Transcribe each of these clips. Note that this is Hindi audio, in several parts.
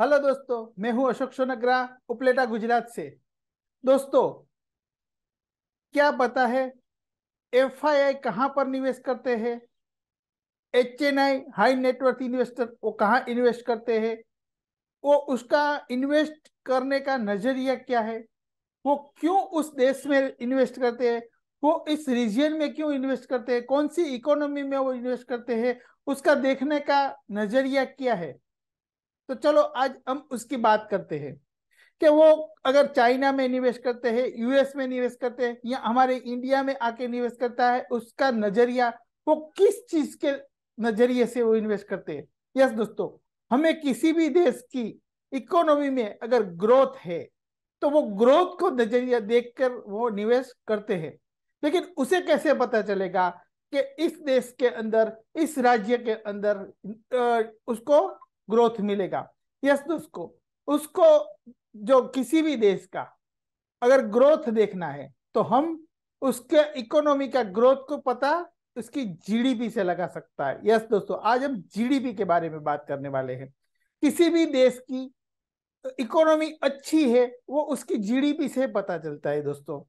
हेलो दोस्तों मैं हूं अशोक सोनग्रा उपलेटा गुजरात से दोस्तों क्या पता है एफ आई आई कहाँ पर निवेश करते हैं H N I high net worth investor वो कहाँ इन्वेस्ट करते हैं वो उसका इन्वेस्ट करने का नजरिया क्या है वो क्यों उस देश में इन्वेस्ट करते हैं वो इस रीजन में क्यों इन्वेस्ट करते हैं कौन सी इकोनॉमी में वो इन्वेस्ट करते हैं उसका देखने का नजरिया क्या है तो चलो आज हम उसकी बात करते हैं कि वो अगर चाइना में निवेश करते हैं यूएस में निवेश करते हैं या हमारे इंडिया में आके निवेश करता है उसका नजरिया वो किस चीज के नजरिए से वो इन्वेस्ट करते हैं यस दोस्तों हमें किसी भी देश की इकोनॉमी में अगर ग्रोथ है तो वो ग्रोथ को नजरिया देखकर वो निवेश करते हैं लेकिन उसे कैसे पता चलेगा कि इस देश के अंदर इस राज्य के अंदर उसको ग्रोथ मिलेगा यस दोस्तों उसको जो किसी भी देश का अगर ग्रोथ देखना है तो हम उसके इकोनॉमी का ग्रोथ को पता उसकी जीडीपी से लगा सकता है यस दोस्तों आज हम जीडीपी के बारे में बात करने वाले हैं किसी भी देश की इकोनॉमी अच्छी है वो उसकी जीडीपी से पता चलता है दोस्तों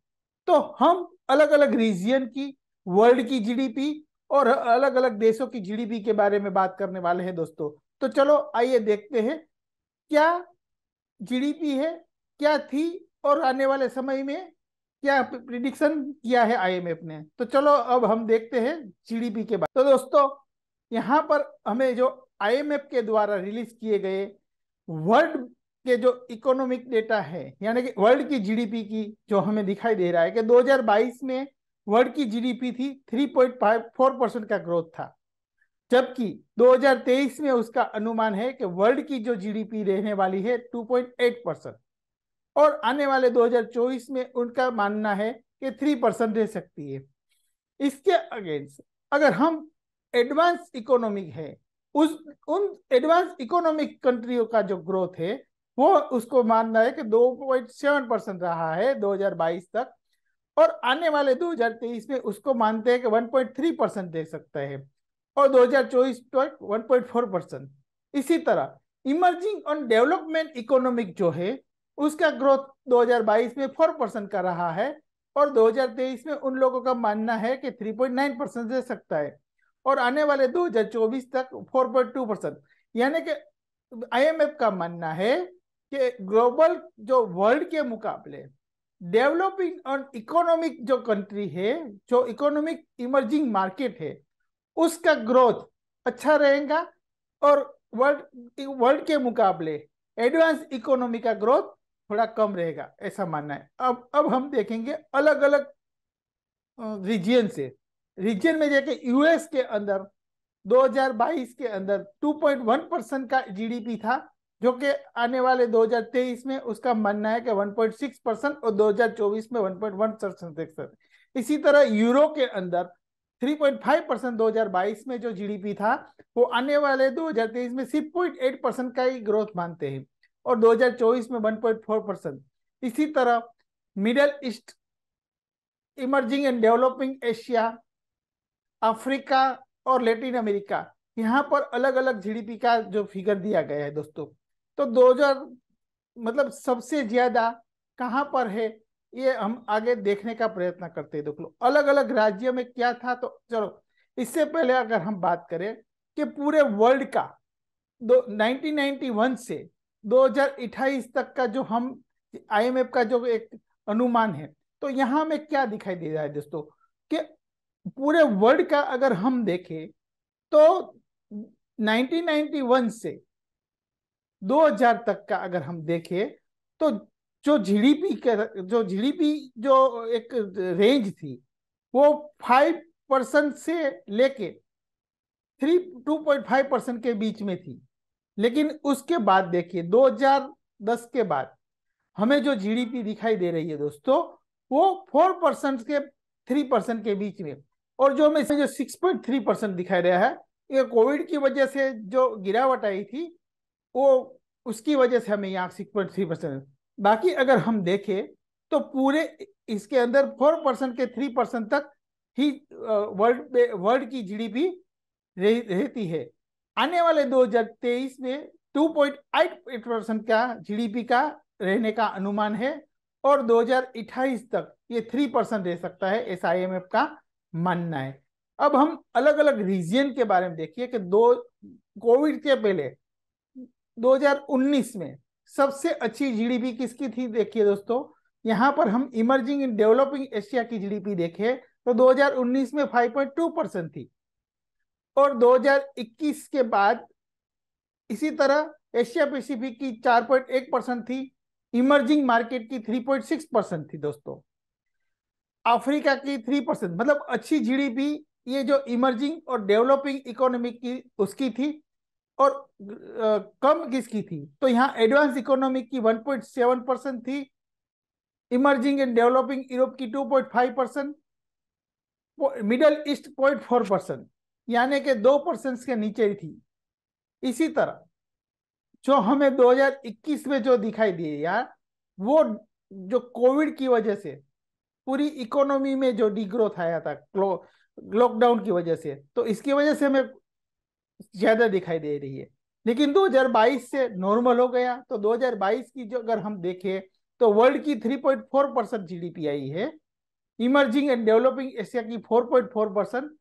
तो हम अलग अलग रीजन की वर्ल्ड की जीडीपी और अलग अलग देशों की जीडीपी के बारे में बात करने वाले हैं दोस्तों तो चलो आइए देखते हैं क्या जीडीपी है क्या थी और आने वाले समय में क्या प्रिडिक्शन किया है आईएमएफ ने तो चलो अब हम देखते हैं जीडीपी के बारे तो दोस्तों यहाँ पर हमें जो आईएमएफ के द्वारा रिलीज किए गए वर्ल्ड के जो इकोनॉमिक डेटा है यानी कि वर्ल्ड की जीडीपी की जो हमें दिखाई दे रहा है कि 2022 में वर्ल्ड की जीडीपी थी फाइव फोर परसेंट का ग्रोथ था जबकि 2023 में उसका अनुमान है कि वर्ल्ड की जो जीडीपी रहने वाली है 2.8 परसेंट और आने वाले 2024 में उनका मानना है कि 3 परसेंट रह सकती है इसके अगेंस्ट अगर हम एडवांस इकोनॉमिक है उस उन एडवांस इकोनॉमिक कंट्रियों का जो ग्रोथ है वो उसको मानना है कि 2.7 परसेंट रहा है 2022 तक और आने वाले 2023 में उसको मानते हैं कि 1.3 परसेंट दे सकता है और दो हजार चौबीस वन पॉइंट फोर परसेंट इसी तरह इमर्जिंग और डेवलपमेंट इकोनॉमिक जो है उसका ग्रोथ 2022 में 4 परसेंट का रहा है और 2023 में उन लोगों का मानना है कि 3.9 परसेंट दे सकता है और आने वाले 2024 तक 4.2 परसेंट यानी कि आईएमएफ का मानना है कि ग्लोबल जो वर्ल्ड के मुकाबले डेवलपिंग और इकोनॉमिक जो कंट्री है जो इकोनॉमिक इमर्जिंग मार्केट है उसका ग्रोथ अच्छा रहेगा और वर्ल्ड वर्ल्ड के मुकाबले एडवांस इकोनॉमी का ग्रोथ थोड़ा कम रहेगा ऐसा मानना है अब अब हम देखेंगे अलग अलग रीजन से रीजन में देखें यूएस के अंदर 2022 के अंदर 2.1 परसेंट का जीडीपी था जो कि आने वाले 2023 में उसका मानना है कि 1.6 परसेंट और 2024 में 1.1 परसेंट इसी तरह यूरो के अंदर 3.5 परसेंट दो में जो जीडीपी था वो आने वाले 2023 में 6.8 परसेंट का ही ग्रोथ मानते हैं और 2024 में 1.4 परसेंट इसी तरह Middle East emerging and developing Asia Africa और लेटिन अमेरिका यहाँ पर अलग अलग जीडीपी का जो फिगर दिया गया है दोस्तों तो 2000 मतलब सबसे ज्यादा कहाँ पर है ये हम आगे देखने का प्रयत्न करते हैं देख लो अलग अलग राज्यों में क्या था तो चलो इससे पहले अगर हम बात करें कि पूरे वर्ल्ड का दो 1991 से दो तक का जो हम आई का जो एक अनुमान है तो यहाँ में क्या दिखाई दे रहा है दोस्तों कि पूरे वर्ल्ड का अगर हम देखें तो 1991 से 2000 तक का अगर हम देखें तो जो जीडीपी के जो जीडीपी जो एक रेंज थी वो फाइव परसेंट से लेके three two point five percent के बीच में थी लेकिन उसके बाद देखिए 2010 के बाद हमें जो जीडीपी दिखाई दे रही है दोस्तों वो फोर परसेंट के थ्री परसेंट के बीच में और जो हमें जो सिक्स पॉइंट थ्री परसेंट दिखाई रहा है ये कोविड की वजह से जो गिरावट आई थी वो उसकी वजह से हमें यहाँ सिक्स पॉइंट थ्री परसेंट बाकी अगर हम देखें तो पूरे इसके अंदर फोर परसेंट के थ्री परसेंट तक ही वर्ल्ड वर्ल्ड की जीडीपी रह, रहती है आने वाले 2023 में 2.8 परसेंट का जीडीपी का रहने का अनुमान है और 2028 तक ये थ्री परसेंट रह सकता है एस का मानना है अब हम अलग अलग रीजन के बारे में देखिए कि दो कोविड के पहले 2019 में सबसे अच्छी जीडीपी किसकी थी देखिए दोस्तों यहाँ पर हम इमर्जिंग इन डेवलपिंग एशिया की जीडीपी देखें तो 2019 में 5.2 परसेंट थी और 2021 के बाद इसी तरह एशिया पैसिफिक की 4.1 परसेंट थी इमर्जिंग मार्केट की 3.6 परसेंट थी दोस्तों अफ्रीका की 3 परसेंट मतलब अच्छी जीडीपी ये जो इमर्जिंग और डेवलपिंग इकोनॉमी की उसकी थी और कम किसकी थी तो यहाँ एडवांस इकोनॉमी की 1.7 परसेंट थी इमर्जिंग एंड डेवलपिंग यूरोप की 2.5 परसेंट मिडल ईस्ट 0.4 परसेंट यानी कि दो परसेंट के नीचे ही थी इसी तरह जो हमें 2021 में जो दिखाई दिए यार वो जो कोविड की वजह से पूरी इकोनॉमी में जो डिग्रोथ आया था लॉकडाउन की वजह से तो इसकी वजह से हमें ज्यादा दिखाई दे रही है लेकिन 2022 से नॉर्मल हो गया तो 2022 की जो अगर हम देखें तो वर्ल्ड की 3.4 परसेंट जीडीपी आई है इमर्जिंग एंड डेवलपिंग एशिया की 4.4 परसेंट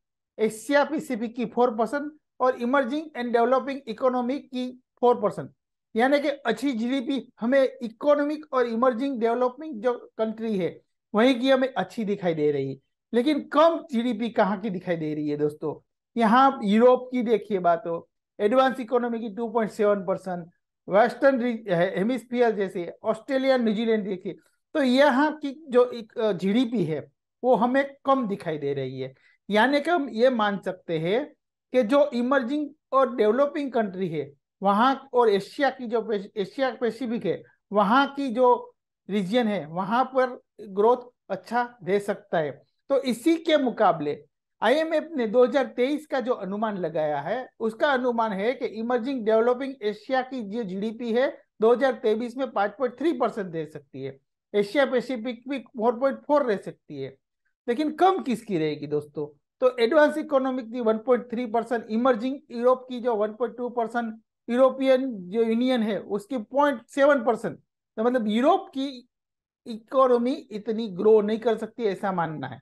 एशिया पैसिफिक की 4 परसेंट और इमर्जिंग एंड डेवलपिंग इकोनॉमिक की 4 परसेंट यानी कि अच्छी जीडीपी हमें इकोनॉमिक और इमर्जिंग डेवलपिंग जो कंट्री है वहीं की हमें अच्छी दिखाई दे रही है लेकिन कम जीडीपी कहाँ की दिखाई दे रही है दोस्तों यहाँ यूरोप की देखिए बात हो एडवांस इकोनॉमी की 2.7 परसेंट वेस्टर्न हेमिस्फीयर जैसे ऑस्ट्रेलिया न्यूजीलैंड देखिए तो यहाँ की जो जीडीपी है वो हमें कम दिखाई दे रही है यानी कि हम ये मान सकते हैं कि जो इमर्जिंग और डेवलपिंग कंट्री है वहाँ और एशिया की जो एशिया पैसिफिक है वहाँ की जो रीजन है वहाँ पर ग्रोथ अच्छा दे सकता है तो इसी के मुकाबले आईएमएफ ने 2023 का जो अनुमान लगाया है उसका अनुमान है कि इमर्जिंग डेवलपिंग एशिया की जो जीडीपी है 2023 में 5.3 परसेंट रह सकती है एशिया पैसिफिक भी 4.4 रह सकती है लेकिन कम किसकी रहेगी दोस्तों तो एडवांस इकोनॉमिक की 1.3 परसेंट इमर्जिंग यूरोप की जो 1.2 परसेंट यूरोपियन जो यूनियन है उसकी पॉइंट परसेंट तो मतलब यूरोप की इकोनॉमी इतनी ग्रो नहीं कर सकती ऐसा मानना है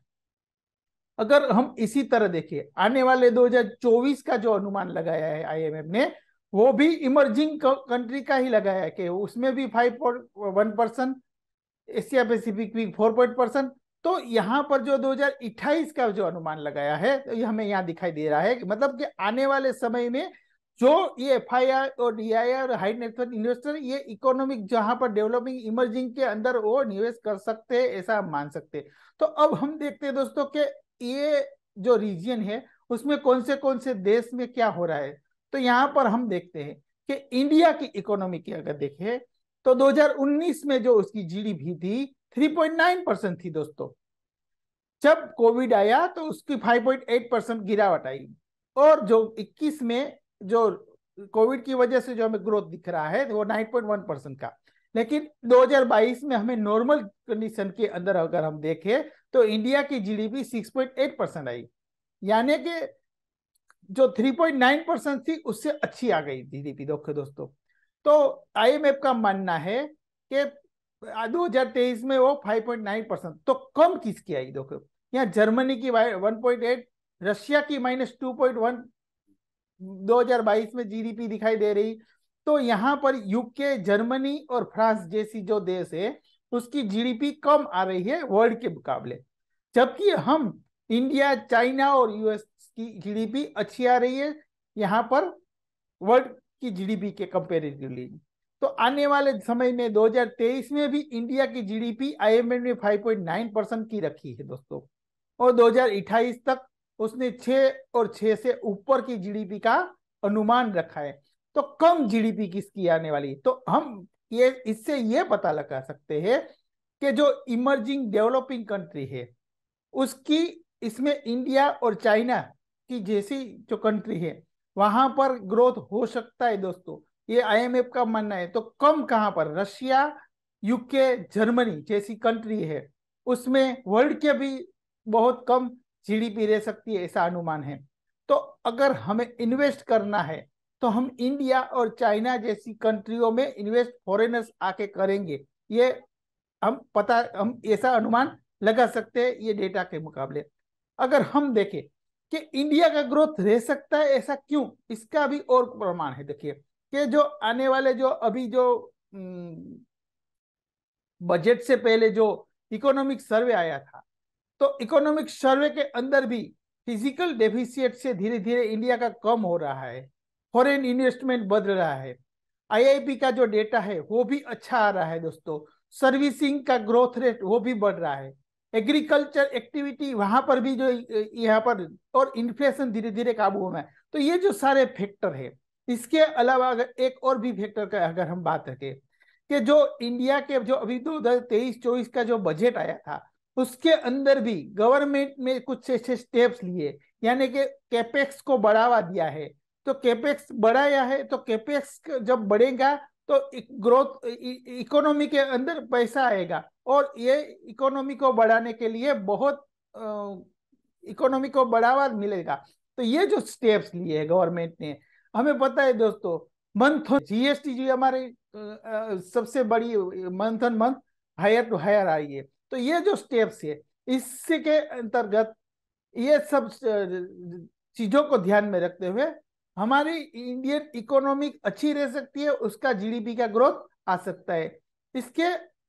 अगर हम इसी तरह देखें आने वाले 2024 का जो अनुमान लगाया है आईएमएफ ने वो भी इमर्जिंग कंट्री का ही लगाया है कि उसमें भी five one percent Asia Pacific भी फोर पॉइंट परसेंट तो यहाँ पर जो 2028 का जो अनुमान लगाया है तो ये हमें यहाँ दिखाई दे रहा है मतलब कि आने वाले समय में जो ये एफ और डी और हाई नेटवर्क इन्वेस्टर ये इकोनॉमिक जहां पर डेवलपिंग इमर्जिंग के अंदर वो निवेश कर सकते हैं ऐसा हम मान सकते हैं तो अब हम देखते हैं दोस्तों के ये जो रीजन है उसमें कौन से कौन से देश में क्या हो रहा है तो यहाँ पर हम देखते हैं कि इंडिया की इकोनॉमी की अगर देखें तो 2019 में जो उसकी जीडीपी थी 3.9 परसेंट थी दोस्तों जब कोविड आया तो उसकी 5.8 परसेंट गिरावट आई और जो 21 में जो कोविड की वजह से जो हमें ग्रोथ दिख रहा है वो 9.1 परसेंट का लेकिन 2022 में हमें नॉर्मल कंडीशन के अंदर अगर हम देखें तो इंडिया की जीडीपी 6.8 परसेंट आई यानी कि जो 3.9 परसेंट थी उससे अच्छी आ गई जीडीपी डी दोस्तों तो आईएमएफ का मानना है कि 2023 में वो 5.9 परसेंट तो कम किसकी आई दो यहाँ जर्मनी की 1.8 रशिया की माइनस टू पॉइंट वन दो हजार बाईस में जी दिखाई दे रही तो यहाँ पर यूके जर्मनी और फ्रांस जैसी जो देश है उसकी जीडीपी कम आ रही है वर्ल्ड के मुकाबले जबकि हम इंडिया चाइना और यूएस की जीडीपी अच्छी आ रही है यहाँ पर वर्ल्ड की जीडीपी के कंपेरेटिवली तो आने वाले समय में 2023 में भी इंडिया की जीडीपी आईएमएफ ने 5.9 परसेंट की रखी है दोस्तों और 2028 तक उसने 6 और 6 से ऊपर की जीडीपी का अनुमान रखा है तो कम जीडीपी किसकी आने वाली तो हम ये इससे ये पता लगा सकते हैं कि जो इमर्जिंग डेवलपिंग कंट्री है उसकी इसमें इंडिया और चाइना की जैसी जो कंट्री है वहां पर ग्रोथ हो सकता है दोस्तों ये आईएमएफ का मानना है तो कम कहाँ पर रशिया यूके जर्मनी जैसी कंट्री है उसमें वर्ल्ड के भी बहुत कम जीडीपी रह सकती है ऐसा अनुमान है तो अगर हमें इन्वेस्ट करना है तो हम इंडिया और चाइना जैसी कंट्रियों में इन्वेस्ट फॉरेनर्स आके करेंगे ये हम पता हम ऐसा अनुमान लगा सकते हैं ये डेटा के मुकाबले अगर हम देखें कि इंडिया का ग्रोथ रह सकता है ऐसा क्यों इसका भी और प्रमाण है देखिए कि जो आने वाले जो अभी जो बजट हम्म, से पहले जो इकोनॉमिक सर्वे आया था तो इकोनॉमिक सर्वे के अंदर भी फिजिकल डेफिशिएट से धीरे धीरे इंडिया का कम हो रहा है फॉरेन इन्वेस्टमेंट बढ़ रहा है आईआईपी का जो डेटा है वो भी अच्छा आ रहा है दोस्तों सर्विसिंग का ग्रोथ रेट वो भी बढ़ रहा है एग्रीकल्चर एक्टिविटी वहां पर भी जो यहाँ पर और इन्फ्लेशन धीरे धीरे काबू होना है तो ये जो सारे फैक्टर है इसके अलावा अगर एक और भी फैक्टर का अगर हम बात रखें कि जो इंडिया के जो अभी दो हजार तेईस चौबीस का जो बजट आया था उसके अंदर भी गवर्नमेंट में कुछ ऐसे स्टेप्स लिए यानी कि कैपेक्स को बढ़ावा दिया है तो केपेक्स बढ़ाया है तो केपेक्स जब बढ़ेगा तो ग्रोथ इकोनॉमी के अंदर पैसा आएगा और ये इकोनॉमी को बढ़ाने के लिए बहुत इकोनॉमी को बढ़ावा मिलेगा तो ये जो स्टेप्स लिए है गवर्नमेंट ने हमें पता है दोस्तों मंथ जीएसटी जी हमारे सबसे बड़ी month on month higher to higher आई है तो ये जो स्टेप्स है इसके अंतर्गत ये सब चीजों को ध्यान में रखते हुए हमारी इंडियन इकोनॉमिक अच्छी रह सकती है उसका जीडीपी का ग्रोथ आ सकता है इसके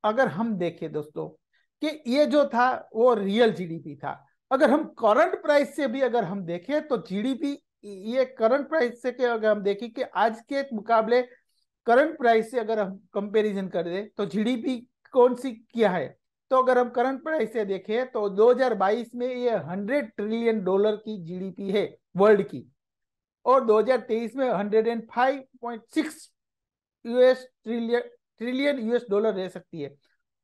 अगर हम देखें दोस्तों कि ये जो था वो रियल जीडीपी था अगर हम करंट प्राइस से भी अगर हम देखें तो जीडीपी ये करंट प्राइस से के अगर हम देखें कि आज के मुकाबले करंट प्राइस से अगर हम कंपेरिजन कर दे तो जीडीपी कौन सी क्या है तो अगर हम करंट प्राइस से देखें तो 2022 में ये 100 ट्रिलियन डॉलर की जीडीपी है वर्ल्ड की और 2023 में 105.6 US trillion trillion US dollar रह सकती है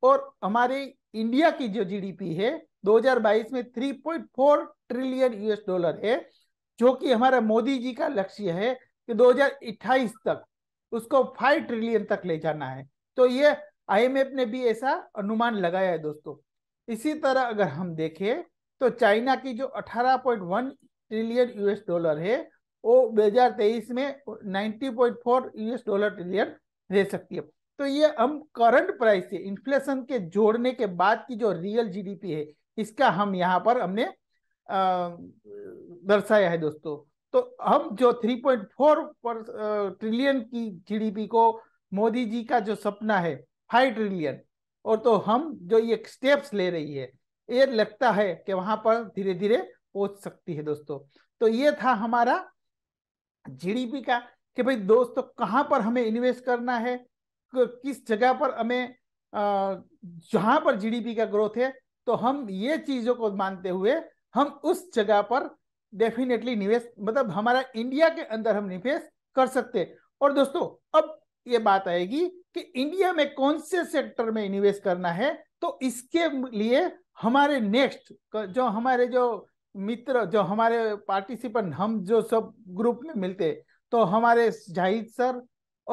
और हमारी इंडिया की जो जीडीपी है 2022 में 3.4 ट्रिलियन यूएस डॉलर है जो कि हमारा मोदी जी का लक्ष्य है कि 2028 तक उसको 5 ट्रिलियन तक ले जाना है तो ये आईएमएफ ने भी ऐसा अनुमान लगाया है दोस्तों इसी तरह अगर हम देखें तो चाइना की जो 18.1 ट्रिलियन यूएस डॉलर है वो 2023 में 90.4 यूएस डॉलर ट्रिलियन रह सकती है तो ये हम करंट प्राइस से इन्फ्लेशन के जोड़ने के बाद की जो रियल जीडीपी है इसका हम यहाँ पर हमने दर्शाया है दोस्तों तो हम जो 3.4 पर ट्रिलियन की जीडीपी को मोदी जी का जो सपना है फाइव ट्रिलियन और तो हम जो ये स्टेप्स ले रही है ये लगता है कि वहां पर धीरे धीरे पहुंच सकती है दोस्तों तो ये था हमारा जीडीपी का कि भाई दोस्तों कहाँ पर हमें इन्वेस्ट करना है किस जगह पर हमें जहां पर जीडीपी का ग्रोथ है तो हम ये चीजों को मानते हुए हम उस जगह पर डेफिनेटली निवेश मतलब हमारा इंडिया के अंदर हम निवेश कर सकते और दोस्तों अब ये बात आएगी कि इंडिया में कौन से सेक्टर में निवेश करना है तो इसके लिए हमारे नेक्स्ट जो हमारे जो मित्र जो हमारे पार्टिसिपेंट हम जो सब ग्रुप में मिलते तो हमारे जाहिद सर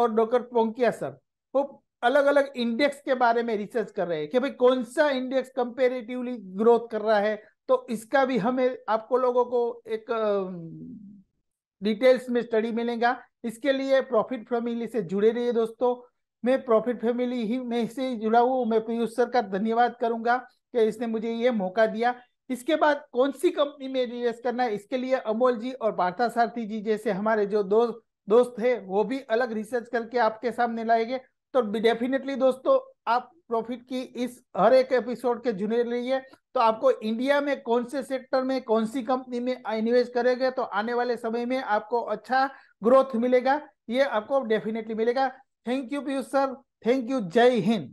और डॉक्टर पोंकिया सर वो अलग अलग इंडेक्स के बारे में रिसर्च कर रहे हैं कि भाई कौन सा इंडेक्स कंपेरेटिवली ग्रोथ कर रहा है तो इसका भी हमें आपको लोगों को एक डिटेल्स में स्टडी मिलेगा इसके लिए प्रॉफिट फैमिली से जुड़े रहिए दोस्तों मैं प्रॉफिट फैमिली ही में से जुड़ा हूँ मैं पीयूष सर का धन्यवाद करूंगा कि इसने मुझे ये मौका दिया इसके बाद कौन सी कंपनी में निवेश करना है इसके लिए अमोल जी और पार्था सारथी जी जैसे हमारे जो दोस्त दोस्त है वो भी अलग रिसर्च करके आपके सामने लाएंगे तो डेफिनेटली दोस्तों आप प्रॉफिट की इस हर एक एपिसोड के जुड़े रहिए तो आपको इंडिया में कौन से सेक्टर में कौन सी कंपनी में इन्वेस्ट करेंगे तो आने वाले समय में आपको अच्छा ग्रोथ मिलेगा ये आपको डेफिनेटली मिलेगा thank you Piyush sir thank you जय हिंद